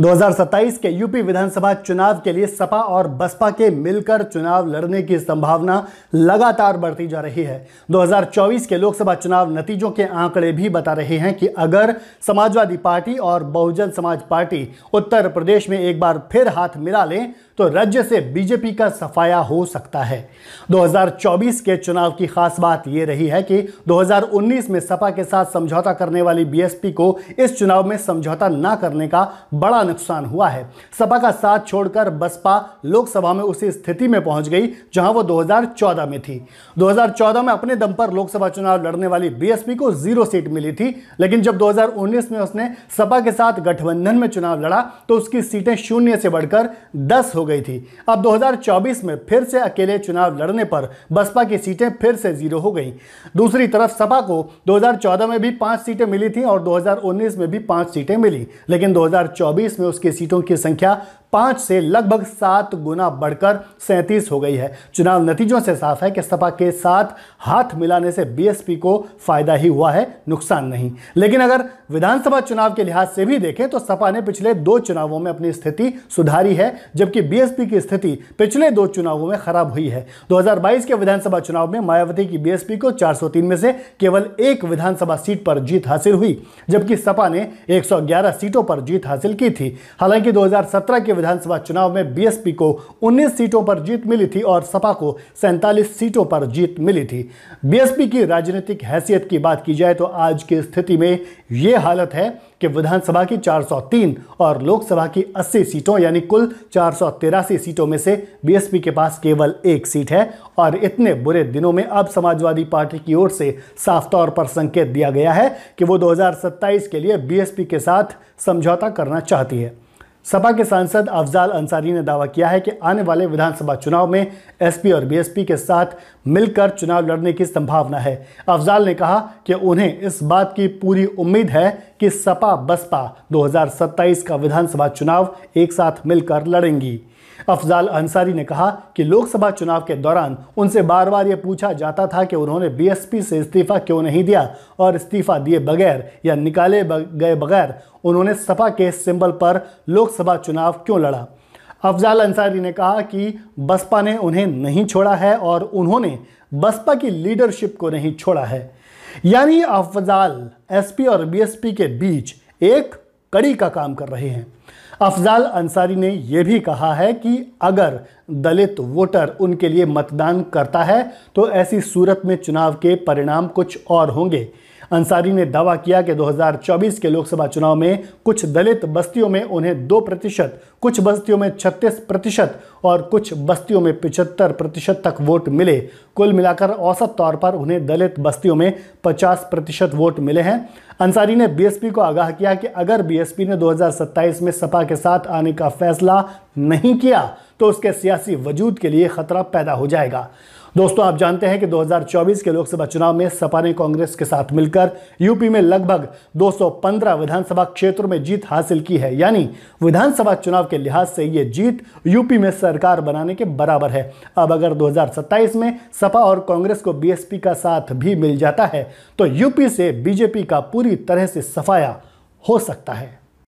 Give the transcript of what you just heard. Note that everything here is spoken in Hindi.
2027 के यूपी विधानसभा चुनाव के लिए सपा और बसपा के मिलकर चुनाव लड़ने की संभावना लगातार बढ़ती जा रही है 2024 के लोकसभा चुनाव नतीजों के आंकड़े भी बता रहे हैं कि अगर समाजवादी पार्टी और बहुजन समाज पार्टी उत्तर प्रदेश में एक बार फिर हाथ मिला लें तो राज्य से बीजेपी का सफाया हो सकता है 2024 के चुनाव की खास बात यह रही है कि 2019 में सपा के साथ समझौता करने वाली बीएसपी को इस चुनाव में समझौता ना करने का बड़ा नुकसान हुआ है सपा का साथ छोड़कर बसपा लोकसभा में उसी स्थिति में पहुंच गई जहां वो 2014 में थी 2014 में अपने दम पर लोकसभा चुनाव लड़ने वाली बीएसपी को जीरो सीट मिली थी लेकिन जब दो में उसने सपा के साथ गठबंधन में चुनाव लड़ा तो उसकी सीटें शून्य से बढ़कर दस हो गई थी अब 2024 में फिर से अकेले चुनाव लड़ने पर बसपा की सीटें फिर से जीरो हो गईं दूसरी तरफ सपा को 2014 में भी पांच सीटें मिली थीं और 2019 में भी पांच सीटें मिली लेकिन 2024 में उसकी सीटों की संख्या पांच से लगभग सात गुना बढ़कर सैंतीस हो गई है चुनाव नतीजों से साफ है कि सपा के साथ हाथ मिलाने से बीएसपी को फायदा ही हुआ है नुकसान नहीं लेकिन अगर विधानसभा चुनाव के लिहाज से भी देखें तो सपा ने पिछले दो चुनावों में अपनी स्थिति सुधारी है जबकि बीएसपी की स्थिति पिछले दो चुनावों में खराब हुई है दो के विधानसभा चुनाव में मायावती की बीएसपी को चार में से केवल एक विधानसभा सीट पर जीत हासिल हुई जबकि सपा ने एक सीटों पर जीत हासिल की थी हालांकि दो के विधानसभा चुनाव में बीएसपी को 19 सीटों पर जीत मिली थी और सपा को सैंतालीस सीटों पर जीत मिली थी बीएसपी की राजनीतिक हैसियत की बात की जाए तो आज की स्थिति में ये हालत है कि विधानसभा की 403 और लोकसभा की 80 सीटों यानी कुल चार सीटों में से बीएसपी के पास केवल एक सीट है और इतने बुरे दिनों में अब समाजवादी पार्टी की ओर से साफ तौर पर संकेत दिया गया है कि वो 2027 के लिए बीएसपी के साथ समझौता करना चाहती है सपा के सांसद अफजाल अंसारी ने दावा किया है कि आने वाले विधानसभा चुनाव में एसपी और बीएसपी के साथ मिलकर चुनाव लड़ने की संभावना है अफजाल ने कहा कि उन्हें इस बात की पूरी उम्मीद है कि सपा बसपा 2027 का विधानसभा चुनाव एक साथ मिलकर लड़ेंगी अफजाल अंसारी ने कहा कि लोकसभा चुनाव के दौरान उनसे बार बार ये पूछा जाता था कि उन्होंने बीएसपी से इस्तीफा क्यों नहीं दिया और इस्तीफा दिए बगैर या निकाले गए बगैर उन्होंने सपा के सिंबल पर लोकसभा चुनाव क्यों लड़ा अफजाल अंसारी ने कहा कि बसपा ने उन्हें नहीं छोड़ा है और उन्होंने बसपा की लीडरशिप को नहीं छोड़ा है यानी अफजाल एसपी और बीएसपी के बीच एक कड़ी का काम कर रहे हैं अफजाल अंसारी ने यह भी कहा है कि अगर दलित वोटर उनके लिए मतदान करता है तो ऐसी सूरत में चुनाव के परिणाम कुछ और होंगे अंसारी ने दावा किया कि 2024 के लोकसभा चुनाव में कुछ दलित बस्तियों में उन्हें दो प्रतिशत कुछ बस्तियों में 36 प्रतिशत और कुछ बस्तियों में 75 प्रतिशत तक वोट मिले कुल मिलाकर औसत तौर पर उन्हें दलित बस्तियों में 50 प्रतिशत वोट मिले हैं अंसारी ने बीएसपी को आगाह किया कि अगर बीएसपी ने 2027 में सपा के साथ आने का फैसला नहीं किया तो उसके सियासी वजूद के लिए खतरा पैदा हो जाएगा दोस्तों आप जानते हैं कि 2024 के लोकसभा चुनाव में सपा ने कांग्रेस के साथ मिलकर यूपी में लगभग 215 विधानसभा क्षेत्रों में जीत हासिल की है यानी विधानसभा चुनाव के लिहाज से ये जीत यूपी में सरकार बनाने के बराबर है अब अगर 2027 में सपा और कांग्रेस को बीएसपी का साथ भी मिल जाता है तो यूपी से बीजेपी का पूरी तरह से सफाया हो सकता है